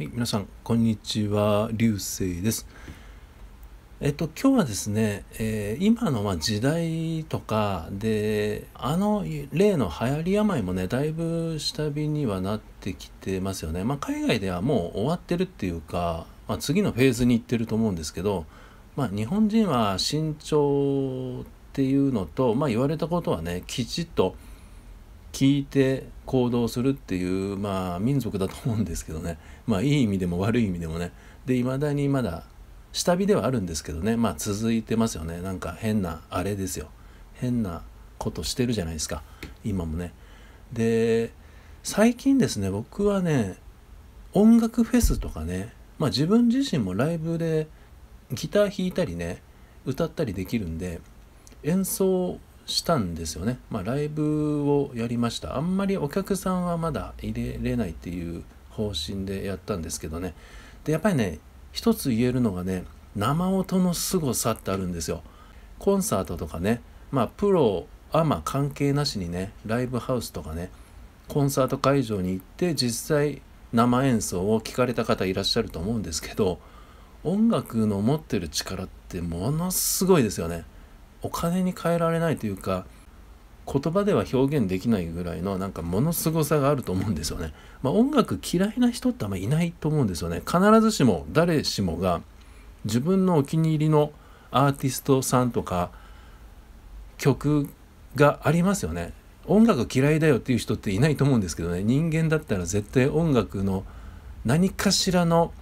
はい、皆さん、こんにちは、流星です。えっと、今日はですね、えー、今のま時代とかで、あの例の流行り病もね、だいぶ下火にはなってきてますよね。まあ、海外ではもう終わってるっていうか、まあ、次のフェーズに行ってると思うんですけど、まあ、日本人は慎重っていうのと、まあ、言われたことはね、きちっと、聞いて行動するっていう、まあ、民族だと思うんですけどね、まあ、いい意味でも悪い意味でもねでいまだにまだ下火ではあるんですけどね、まあ、続いてますよねなんか変なあれですよ変なことしてるじゃないですか今もねで最近ですね僕はね音楽フェスとかね、まあ、自分自身もライブでギター弾いたりね歌ったりできるんで演奏したんですよね。まあ、ライブをやりました。あんまりお客さんはまだ入れれないっていう方針でやったんですけどね。で、やっぱりね、一つ言えるのがね、生音の凄さってあるんですよ。コンサートとかね、まあ、プロ、アマ関係なしにね、ライブハウスとかね、コンサート会場に行って実際生演奏を聴かれた方いらっしゃると思うんですけど、音楽の持ってる力ってものすごいですよね。お金に換えられないというか言葉では表現できないぐらいのなんかものすごさがあると思うんですよね。まあ、音楽嫌いな人ってあんまいないと思うんですよね。必ずしも誰しもが自分のお気に入りのアーティストさんとか曲がありますよね。音楽嫌いだよっていう人っていないと思うんですけどね人間だったら絶対音楽の何かしらの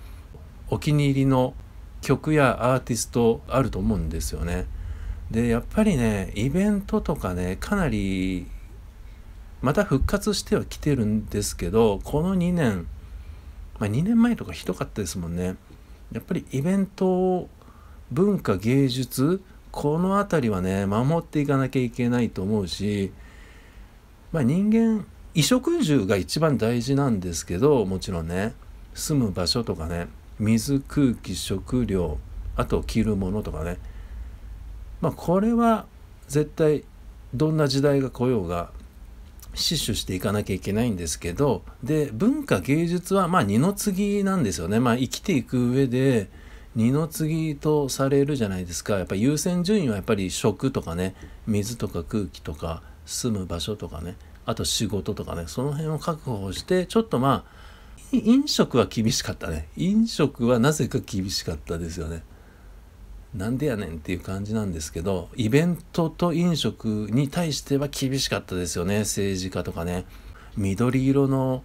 お気に入りの曲やアーティストあると思うんですよね。でやっぱりねイベントとかねかなりまた復活してはきてるんですけどこの2年、まあ、2年前とかひどかったですもんねやっぱりイベント文化芸術この辺りはね守っていかなきゃいけないと思うし、まあ、人間衣食住が一番大事なんですけどもちろんね住む場所とかね水空気食料あと着るものとかねまあ、これは絶対どんな時代が来ようが死守していかなきゃいけないんですけどで文化芸術はまあ二の次なんですよね、まあ、生きていく上で二の次とされるじゃないですかやっぱ優先順位はやっぱり食とかね水とか空気とか住む場所とかねあと仕事とかねその辺を確保してちょっとまあ飲食は厳しかったね飲食はなぜか厳しかったですよね。なんでやねんっていう感じなんですけどイベントと飲食に対しては厳しかったですよね政治家とかね緑色の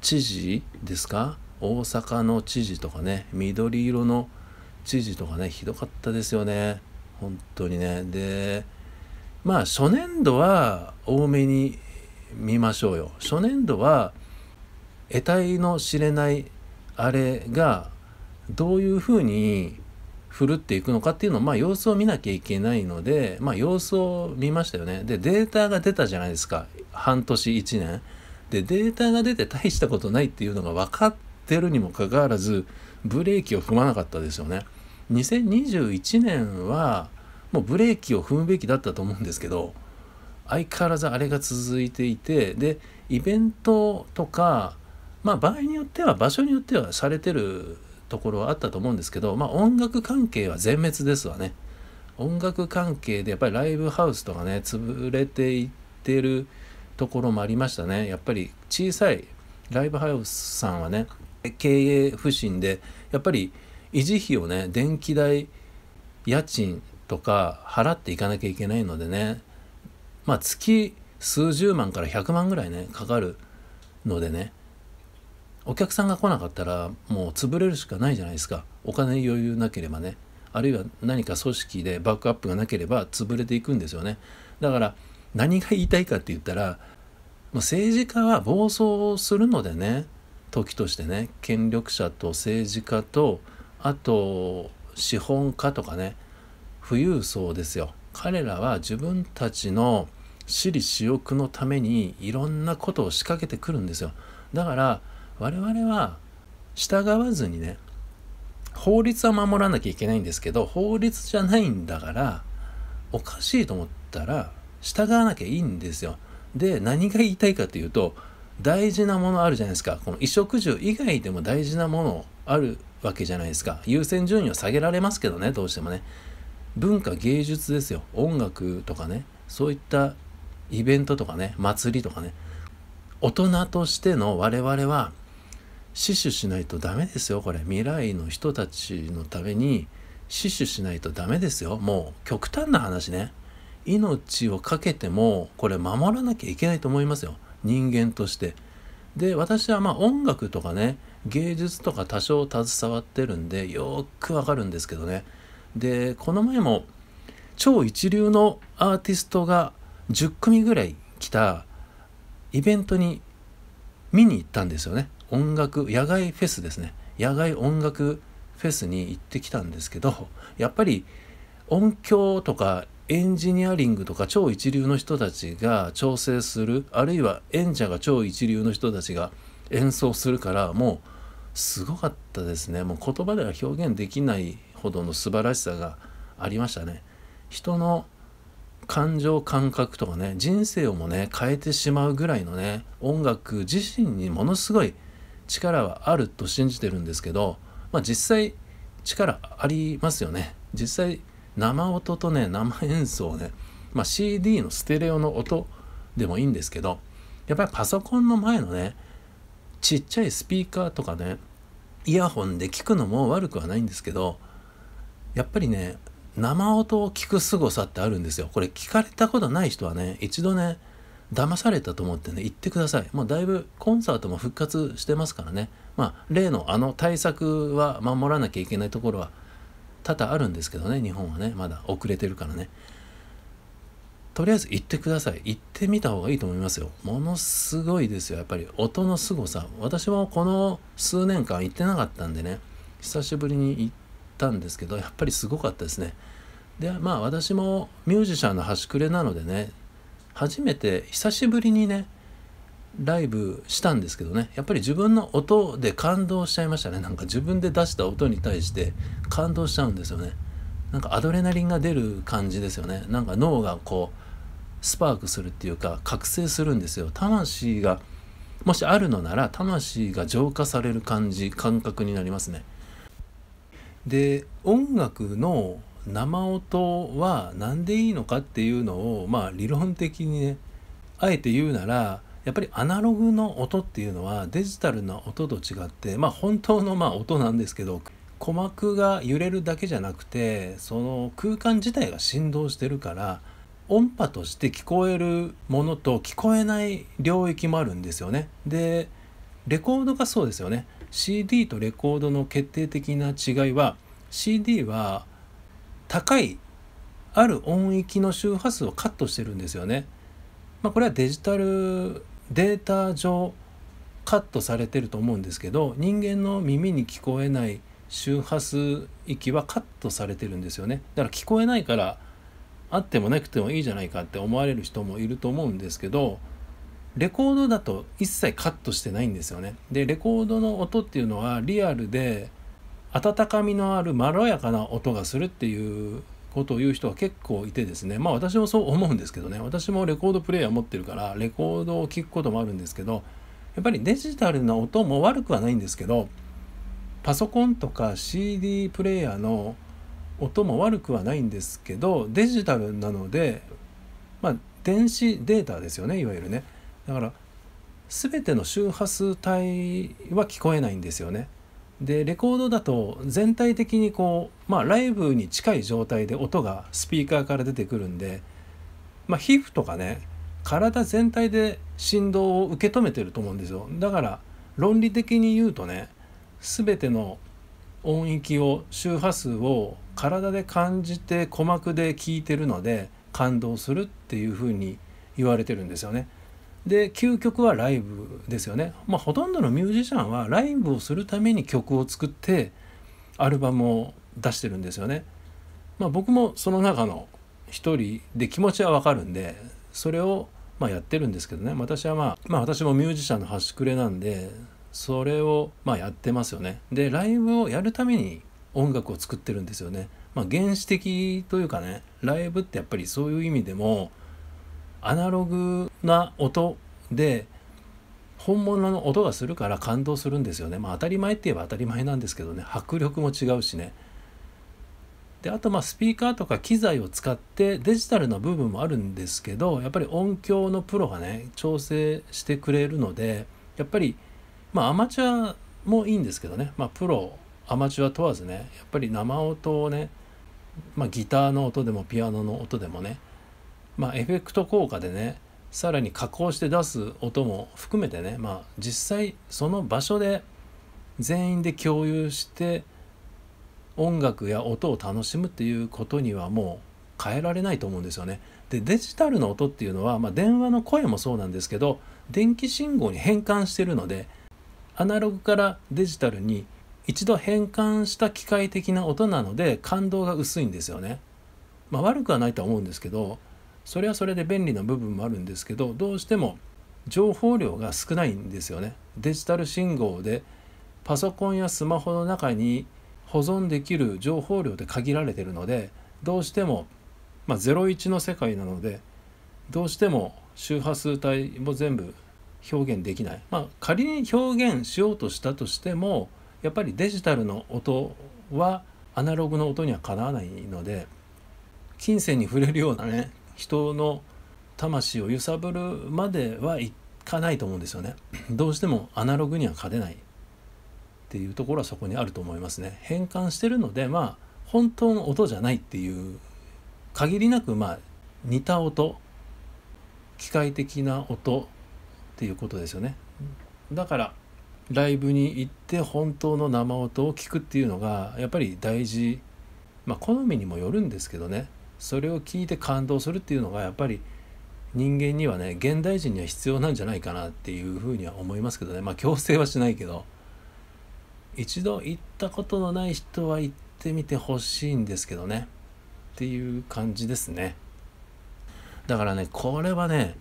知事ですか大阪の知事とかね緑色の知事とかねひどかったですよね本当にねでまあ初年度は多めに見ましょうよ初年度は得体の知れないあれがどういうふうにふるっていくのかっていうのを、まあ、様子を見なきゃいけないので、まあ、様子を見ましたよね。で、データが出たじゃないですか。半年、1年。で、データが出て大したことないっていうのが分かってるにもかかわらず、ブレーキを踏まなかったですよね。2021年は、もうブレーキを踏むべきだったと思うんですけど、相変わらずあれが続いていて、で、イベントとか、まあ場合によっては場所によってはされてるところはあったと思うんですけど、まあ、音楽関係は全滅ですわね。音楽関係でやっぱりライブハウスとかね潰れていってるところもありましたねやっぱり小さいライブハウスさんはね経営不振でやっぱり維持費をね電気代家賃とか払っていかなきゃいけないのでねまあ月数十万から100万ぐらいねかかるのでねお客さんが来なかったらもう潰れるしかないじゃないですかお金余裕なければねあるいは何か組織でバックアップがなければ潰れていくんですよねだから何が言いたいかって言ったら政治家は暴走するのでね時としてね権力者と政治家とあと資本家とかね富裕層ですよ彼らは自分たちの私利私欲のためにいろんなことを仕掛けてくるんですよだから我々は従わずにね法律は守らなきゃいけないんですけど法律じゃないんだからおかしいと思ったら従わなきゃいいんですよ。で何が言いたいかというと大事なものあるじゃないですかこの衣食住以外でも大事なものあるわけじゃないですか優先順位を下げられますけどねどうしてもね文化芸術ですよ音楽とかねそういったイベントとかね祭りとかね大人としての我々は死守しないとダメですよこれ未来の人たちのために死守しないとダメですよもう極端な話ね命を懸けてもこれ守らなきゃいけないと思いますよ人間としてで私はまあ音楽とかね芸術とか多少携わってるんでよくわかるんですけどねでこの前も超一流のアーティストが10組ぐらい来たイベントに見に行ったんですよね音楽野外フェスですね野外音楽フェスに行ってきたんですけどやっぱり音響とかエンジニアリングとか超一流の人たちが調整するあるいは演者が超一流の人たちが演奏するからもうすごかったですねもう言葉では表現できないほどの素晴らしさがありましたね人の感情感覚とかね人生をもね変えてしまうぐらいのね音楽自身にものすごい力はあると信じてるんですけど、まあ、実際力ありますよね実際生音とね生演奏ね、まあ、CD のステレオの音でもいいんですけどやっぱりパソコンの前のねちっちゃいスピーカーとかねイヤホンで聞くのも悪くはないんですけどやっぱりね生音を聞く凄さってあるんですよこれ聞かれたことない人はね一度ね騙されたと思ってね行ってくださいもうだいぶコンサートも復活してますからねまあ例のあの対策は守らなきゃいけないところは多々あるんですけどね日本はねまだ遅れてるからねとりあえず行ってください行ってみた方がいいと思いますよものすごいですよやっぱり音の凄さ私もこの数年間行ってなかったんでね久しぶりに行ったんですけどやっぱりすごかったですねでまあ私もミュージシャンの端くれなのでね初めて久しぶりにねライブしたんですけどねやっぱり自分の音で感動しちゃいましたねなんか自分で出した音に対して感動しちゃうんですよねなんかアドレナリンが出る感じですよねなんか脳がこうスパークするっていうか覚醒するんですよ魂がもしあるのなら魂が浄化される感じ感覚になりますねで音楽の生音は何でいいのかっていうのをまあ理論的にねあえて言うならやっぱりアナログの音っていうのはデジタルな音と違ってまあ本当のまあ音なんですけど鼓膜が揺れるだけじゃなくてその空間自体が振動してるから音波として聞こえるものと聞こえない領域もあるんですよね。でレコードがそうですよね。CD とレコードの決定的な違いは CD は高いある音域の周波数をカットしてるんですよね。まあ、これはデジタルデータ上カットされてると思うんですけど人間の耳に聞こえない周波数域はカットされてるんですよねだから聞こえないからあってもなくてもいいじゃないかって思われる人もいると思うんですけどレコードだと一切カットしてないんですよねでレコードの音っていうのはリアルで温かみのあるまろやかな音がするっていうことを言う人は結構いてですねまあ私もそう思うんですけどね私もレコードプレーヤー持ってるからレコードを聴くこともあるんですけどやっぱりデジタルな音も悪くはないんですけどパソコンとか CD プレーヤーの音も悪くはないんですけどデジタルなのでまあ電子データですよねいわゆるねだから全ての周波数帯は聞こえないんですよねでレコードだと全体的にこう、まあ、ライブに近い状態で音がスピーカーから出てくるんで、まあ、皮膚とかね体全体で振動を受け止めてると思うんですよだから論理的に言うとね全ての音域を周波数を体で感じて鼓膜で聞いてるので感動するっていうふうに言われてるんですよね。で究極はライブですよね、まあ、ほとんどのミュージシャンはライブをするために曲を作ってアルバムを出してるんですよね。まあ、僕もその中の一人で気持ちはわかるんでそれをまやってるんですけどね私は、まあ、まあ私もミュージシャンの端くれなんでそれをまやってますよね。でライブをやるために音楽を作ってるんですよね。まあ、原始的というかねライブってやっぱりそういう意味でもアナログな音で本物の音がするから感動するんですよね。まあ当たり前って言えば当たり前なんですけどね迫力も違うしね。であとまあスピーカーとか機材を使ってデジタルな部分もあるんですけどやっぱり音響のプロがね調整してくれるのでやっぱりまあアマチュアもいいんですけどね、まあ、プロアマチュア問わずねやっぱり生音をね、まあ、ギターの音でもピアノの音でもねまあ、エフェクト効果でねさらに加工して出す音も含めてね、まあ、実際その場所で全員で共有して音楽や音を楽しむっていうことにはもう変えられないと思うんですよね。でデジタルの音っていうのは、まあ、電話の声もそうなんですけど電気信号に変換してるのでアナログからデジタルに一度変換した機械的な音なので感動が薄いんですよね。まあ、悪くはないとは思うんですけどそれはそれで便利な部分もあるんですけどどうしても情報量が少ないんですよねデジタル信号でパソコンやスマホの中に保存できる情報量で限られてるのでどうしても、まあ、01の世界なのでどうしても周波数帯も全部表現できない、まあ、仮に表現しようとしたとしてもやっぱりデジタルの音はアナログの音にはかなわないので金銭に触れるようなね人の魂を揺さぶるまではいかないと思うんですよね。どうしてもアナログには勝てないっていうところはそこにあると思いますね。変換してるのでまあ本当の音じゃないっていう限りなくまあ似た音機械的な音っていうことですよね。だからライブに行って本当の生音を聞くっていうのがやっぱり大事まあ好みにもよるんですけどねそれを聞いて感動するっていうのがやっぱり人間にはね現代人には必要なんじゃないかなっていうふうには思いますけどねまあ強制はしないけど一度行ったことのない人は行ってみてほしいんですけどねっていう感じですねだからねこれはね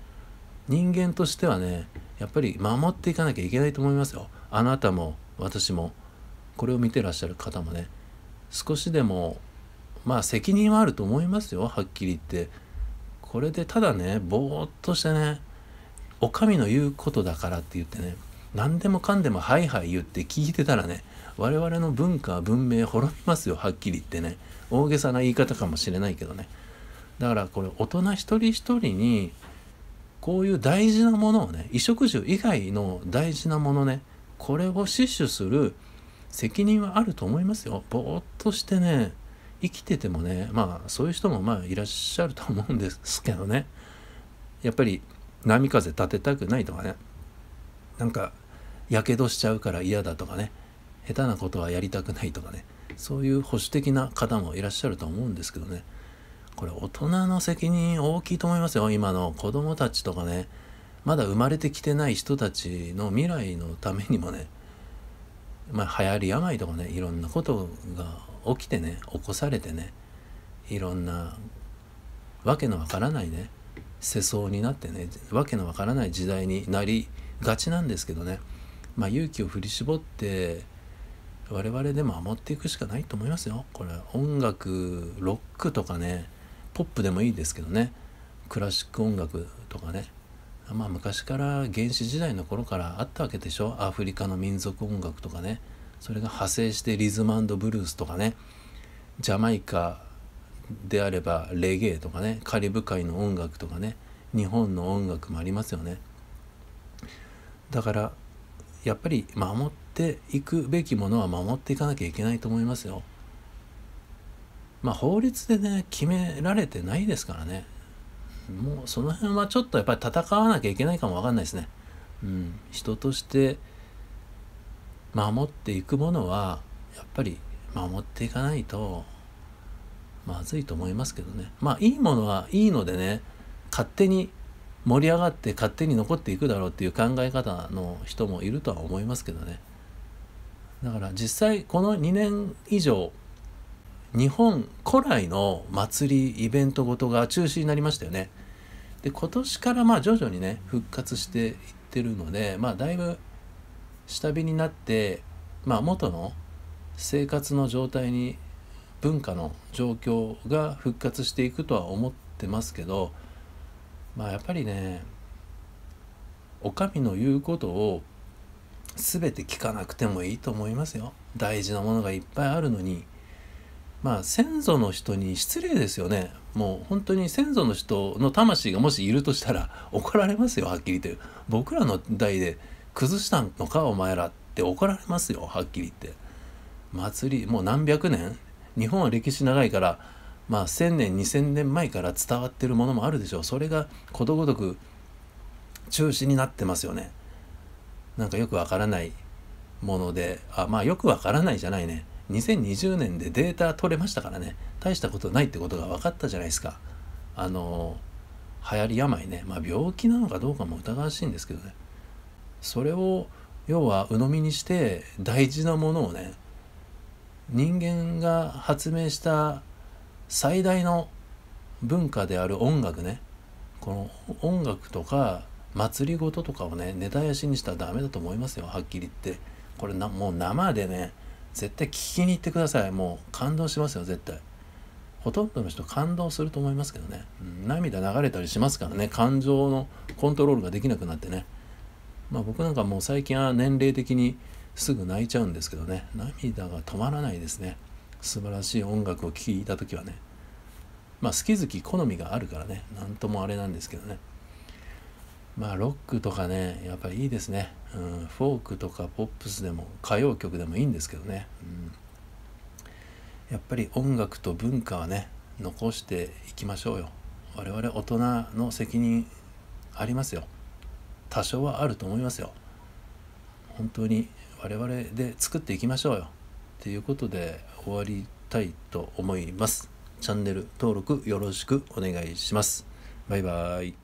人間としてはねやっぱり守っていかなきゃいけないと思いますよあなたも私もこれを見てらっしゃる方もね少しでもまあ責任はあると思いますよはっきり言ってこれでただねぼーっとしてねお上の言うことだからって言ってね何でもかんでもはいはい言って聞いてたらね我々の文化文明滅びますよはっきり言ってね大げさな言い方かもしれないけどねだからこれ大人一人一人にこういう大事なものをね衣食住以外の大事なものねこれを死守する責任はあると思いますよぼーっとしてね生きててもねまあそういう人もまあいらっしゃると思うんですけどねやっぱり波風立てたくないとかねなんかやけどしちゃうから嫌だとかね下手なことはやりたくないとかねそういう保守的な方もいらっしゃると思うんですけどねこれ大人の責任大きいと思いますよ今の子供たちとかねまだ生まれてきてない人たちの未来のためにもねまあ流行り病とかねいろんなことが起きてね起こされてねいろんなわけのわからないね世相になってねわけのわからない時代になりがちなんですけどね、まあ、勇気を振り絞って我々でも守っていくしかないと思いますよこれ音楽ロックとかねポップでもいいですけどねクラシック音楽とかねまあ昔から原始時代の頃からあったわけでしょアフリカの民族音楽とかねそれが派生してリズムブルースとかねジャマイカであればレゲエとかねカリブ海の音楽とかね日本の音楽もありますよねだからやっぱり守っていくべきものは守っていかなきゃいけないと思いますよまあ法律でね決められてないですからねもうその辺はちょっとやっぱり戦わなきゃいけないかもわかんないですねうん人として守っていくものはやっぱり守っていかないとまずいと思いますけどねまあいいものはいいのでね勝手に盛り上がって勝手に残っていくだろうっていう考え方の人もいるとは思いますけどねだから実際この2年以上日本古来の祭りイベントごとが中止になりましたよねで今年からまあ徐々にね復活していってるのでまあだいぶ下火になって、まあ、元の生活の状態に文化の状況が復活していくとは思ってますけど、まあ、やっぱりねお上の言うことを全て聞かなくてもいいと思いますよ大事なものがいっぱいあるのにまあ先祖の人に失礼ですよねもう本当に先祖の人の魂がもしいるとしたら怒られますよはっきり言って僕らの代で崩したのかお前らって怒られますよはっきり言って祭りもう何百年日本は歴史長いからまあ1,000年2,000年前から伝わってるものもあるでしょうそれがことごとく中止になってますよねなんかよくわからないものであまあよくわからないじゃないね2020年でデータ取れましたからね大したことないってことが分かったじゃないですかあの流行り病ねまあ病気なのかどうかも疑わしいんですけどねそれを要は鵜呑みにして大事なものをね人間が発明した最大の文化である音楽ねこの音楽とか祭りごととかをね根絶やしにしたらダメだと思いますよはっきり言ってこれなもう生でね絶対聞きに行ってくださいもう感動しますよ絶対ほとんどの人感動すると思いますけどね、うん、涙流れたりしますからね感情のコントロールができなくなってねまあ、僕なんかもう最近は年齢的にすぐ泣いちゃうんですけどね涙が止まらないですね素晴らしい音楽を聴いた時はねまあ好き好き好みがあるからね何ともあれなんですけどねまあロックとかねやっぱりいいですね、うん、フォークとかポップスでも歌謡曲でもいいんですけどね、うん、やっぱり音楽と文化はね残していきましょうよ我々大人の責任ありますよ多少はあると思いますよ。本当に我々で作っていきましょうよ。ということで終わりたいと思います。チャンネル登録よろしくお願いします。バイバイ。